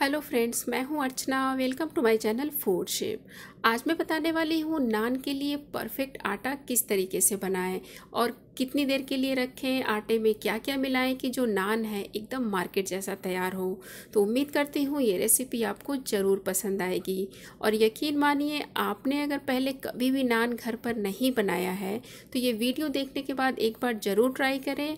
hello friends मैं हूं Archana welcome to my channel food shape आज मैं बताने वाली हूं नान के लिए परफेक्ट आटा किस तरीके से बनाएं और कितनी देर के लिए रखें आटे में क्या क्या मिलाएं कि जो नान है एकदम मार्केट जैसा तैयार हो तो उम्मीद करती हूँ ये रेसिपी आपको ज़रूर पसंद आएगी और यकीन मानिए आपने अगर पहले कभी भी नान घर पर नहीं बनाया है तो ये वीडियो देखने के बाद एक बार ज़रूर ट्राई करें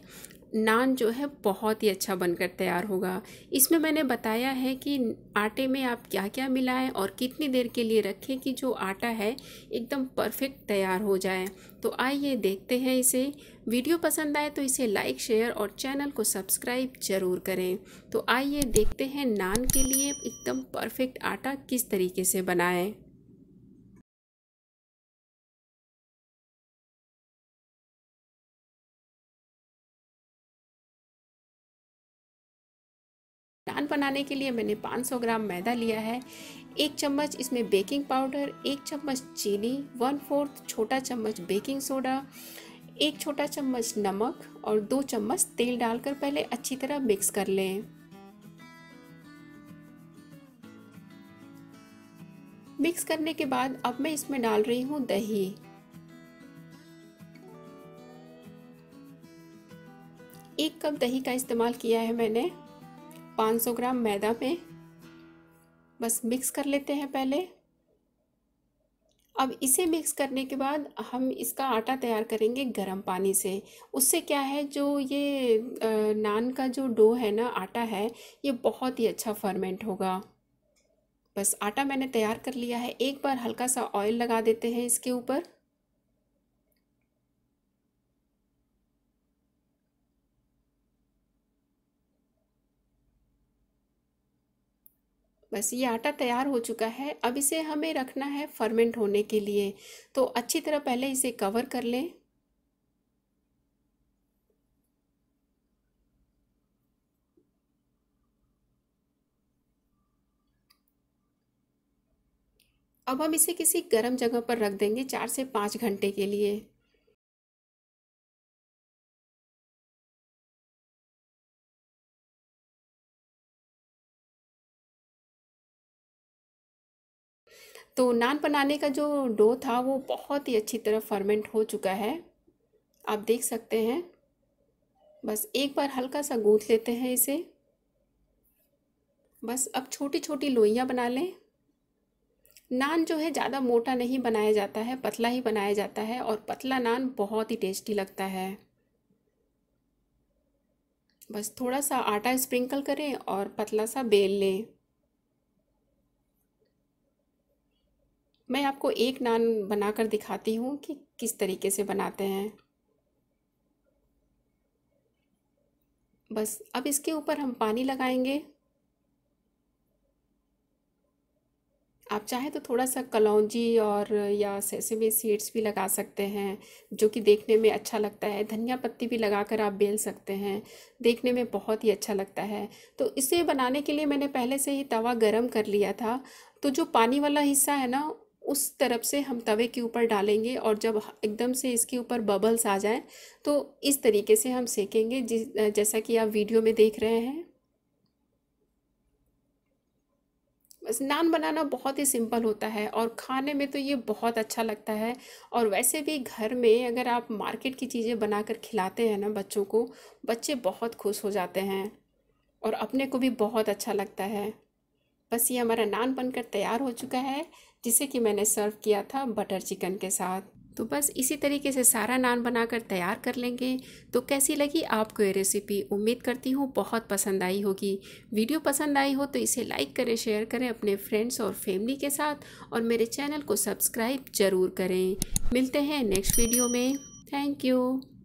नान जो है बहुत ही अच्छा बनकर तैयार होगा इसमें मैंने बताया है कि आटे में आप क्या क्या मिलाएं और कितनी देर के लिए रखें कि जो आटा है एकदम परफेक्ट तैयार हो जाए तो आइए देखते हैं इसे वीडियो पसंद आए तो इसे लाइक शेयर और चैनल को सब्सक्राइब ज़रूर करें तो आइए देखते हैं नान के लिए एकदम परफेक्ट आटा किस तरीके से बनाएँ नान बनाने के लिए मैंने 500 ग्राम मैदा लिया है एक चम्मच इसमें बेकिंग पाउडर एक चम्मच चीनी वन फोर्थ छोटा चम्मच बेकिंग सोडा एक छोटा चम्मच नमक और दो चम्मच तेल डालकर पहले अच्छी तरह मिक्स कर लें मिक्स करने के बाद अब मैं इसमें डाल रही हूँ दही एक कप दही का इस्तेमाल किया है मैंने 500 ग्राम मैदा में बस मिक्स कर लेते हैं पहले अब इसे मिक्स करने के बाद हम इसका आटा तैयार करेंगे गर्म पानी से उससे क्या है जो ये नान का जो डो है ना आटा है ये बहुत ही अच्छा फर्मेंट होगा बस आटा मैंने तैयार कर लिया है एक बार हल्का सा ऑयल लगा देते हैं इसके ऊपर बस ये आटा तैयार हो चुका है अब इसे हमें रखना है फर्मेंट होने के लिए तो अच्छी तरह पहले इसे कवर कर लें अब हम इसे किसी गर्म जगह पर रख देंगे चार से पाँच घंटे के लिए तो नान बनाने का जो डो था वो बहुत ही अच्छी तरह फर्मेंट हो चुका है आप देख सकते हैं बस एक बार हल्का सा गूंथ लेते हैं इसे बस अब छोटी छोटी लोइयाँ बना लें नान जो है ज़्यादा मोटा नहीं बनाया जाता है पतला ही बनाया जाता है और पतला नान बहुत ही टेस्टी लगता है बस थोड़ा सा आटा स्प्रिंकल करें और पतला सा बेल लें मैं आपको एक नान बनाकर दिखाती हूँ कि किस तरीके से बनाते हैं बस अब इसके ऊपर हम पानी लगाएंगे आप चाहे तो थोड़ा सा कलौजी और या सेसमे सीड्स भी लगा सकते हैं जो कि देखने में अच्छा लगता है धनिया पत्ती भी लगाकर आप बेल सकते हैं देखने में बहुत ही अच्छा लगता है तो इसे बनाने के लिए मैंने पहले से ही तवा गरम कर लिया था तो जो पानी वाला हिस्सा है ना उस तरफ से हम तवे के ऊपर डालेंगे और जब एकदम से इसके ऊपर बबल्स आ जाए तो इस तरीके से हम सेकेंगे जिस जैसा कि आप वीडियो में देख रहे हैं बस नान बनाना बहुत ही सिंपल होता है और खाने में तो ये बहुत अच्छा लगता है और वैसे भी घर में अगर आप मार्केट की चीज़ें बनाकर खिलाते हैं ना बच्चों को बच्चे बहुत खुश हो जाते हैं और अपने को भी बहुत अच्छा लगता है बस ये हमारा नान बनकर तैयार हो चुका है जिसे कि मैंने सर्व किया था बटर चिकन के साथ तो बस इसी तरीके से सारा नान बनाकर तैयार कर लेंगे तो कैसी लगी आपको ये रेसिपी उम्मीद करती हूँ बहुत पसंद आई होगी वीडियो पसंद आई हो तो इसे लाइक करें शेयर करें अपने फ्रेंड्स और फैमिली के साथ और मेरे चैनल को सब्सक्राइब ज़रूर करें मिलते हैं नेक्स्ट वीडियो में थैंक यू